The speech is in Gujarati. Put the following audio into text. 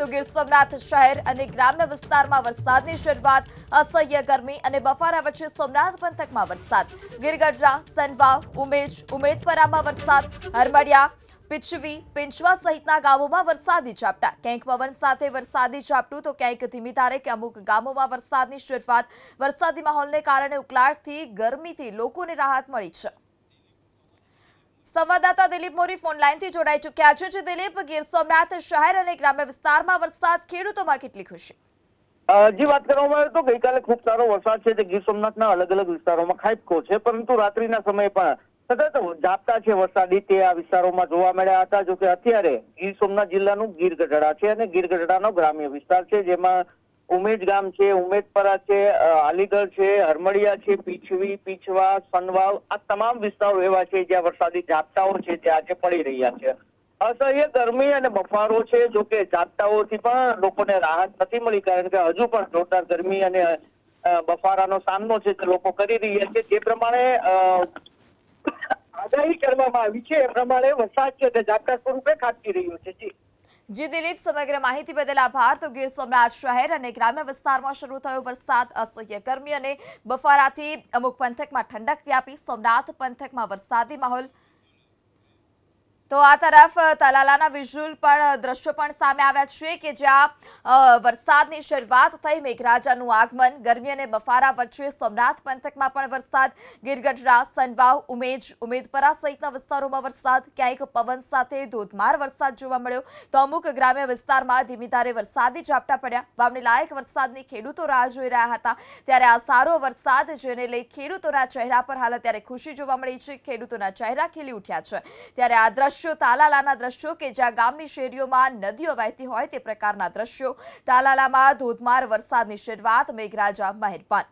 તો ગીર સોમનાથ શહેર અને ગ્રામ્ય વિસ્તારમાં વરસાદની શરૂઆત અસહ્ય ગરમી અને બફારા વચ્ચે સોમનાથ પંથકમાં વરસાદ ગીરગઢરા સનવાવ ઉમેજ ઉમેદપરામાં વરસાદ હરમડિયા પિછવી પિંચવા સહિતના ગામોમાં વરસાદી ઝાપટા ક્યાંક પવન સાથે વરસાદી ઝાપટું તો ક્યાંક ધીમી ધારે કે અમુક ગામોમાં વરસાદની શરૂઆત વરસાદી માહોલને કારણે ઉકળાટથી ગરમીથી લોકોને રાહત મળી છે સંવાદદાતા દિલીપ મોરી ફોન લાઈનથી જોડાઈ ચૂક્યા છે જે દિલીપ ગીર સોમનાથ શહેર અને ગ્રામ્ય વિસ્તારમાં વરસાદ ખેડૂતોમાં કેટલી ખુશી જી વાત કરવામાં આવે તો ગઈકાલે ખૂબ સારો વરસાદ છે જે ગીર સોમનાથના અલગ અલગ વિસ્તારોમાં ખાબકો છે પરંતુ રાત્રિના સમયે પણ સતત ઝાપટા છે વરસાદી તે આ વિસ્તારોમાં જોવા મળ્યા હતા જોકે અત્યારે ગીર સોમનાથ જિલ્લાનું ગીર ગઢડા છે અને ગીર ગઢડાનો ગ્રામ્ય વિસ્તાર છે જેમાં ઉમેજ ગામ છે ઉમેદપરા છે અલીગઢ છે હરમડિયા છે પીછવી પીછવા સનવાવ આ તમામ વિસ્તારો એવા છે જ્યાં વરસાદી ઝાપટાઓ છે જે આજે પડી રહ્યા છે અસહ્ય ગરમી અને બફારો છે જો કે ઝાપટાઓથી પણ લોકોને રાહત નથી મળી કારણ કે હજુ પણ જોરદાર ગરમી અને બફારાનો સામનો છે તે લોકો કરી રહ્યા છે જે પ્રમાણે આગાહી કરવામાં આવી છે એ પ્રમાણે વરસાદ છે તે ઝાપટા સ્વરૂપે ખાબકી રહ્યું છે જી જી દિલીપ સમગ્ર માહિતી બદલ આભાર તો ગીર સોમનાથ શહેર અને ગ્રામ્ય વિસ્તારમાં શરૂ થયો વરસાદ અસહ્ય ગરમી અને બફારાથી અમુક પંથકમાં ઠંડક વ્યાપી સોમનાથ પંથકમાં વરસાદી માહોલ તો આ તરફ તલાલાના વિઝ્યુઅલ પણ દ્રશ્યો પણ સામે આવ્યા છે કે જ્યાં વરસાદની શરૂઆત થઈ મેઘરાજાનું આગમન ગરમી અને બફારા વચ્ચે સોમનાથ પંથકમાં પણ વરસાદ ગીરગઢડા સનવાવ ઉમેજ ઉમેદપરા સહિતના વિસ્તારોમાં વરસાદ ક્યાંક પવન સાથે ધોધમાર વરસાદ જોવા મળ્યો તો અમુક ગ્રામ્ય વિસ્તારમાં ધીમી ધારે વરસાદી ઝાપટા પડ્યા વાવણી લાયક વરસાદની ખેડૂતો રાહ જોઈ રહ્યા હતા ત્યારે આ સારો વરસાદ જેને લઈ ખેડૂતોના ચહેરા પર હાલ અત્યારે ખુશી જોવા મળી છે ખેડૂતોના ચહેરા ખીલી ઉઠ્યા છે ત્યારે આ દ્રશ્ય દ્રશ્યો તાલાલાના દ્રશ્યો કે જ્યાં ગામની શેરીઓમાં નદીઓ વહેતી હોય તે પ્રકારના દ્રશ્યો તાલાલામાં ધોધમાર વરસાદની શરૂઆત મેઘરાજા મહેરબાન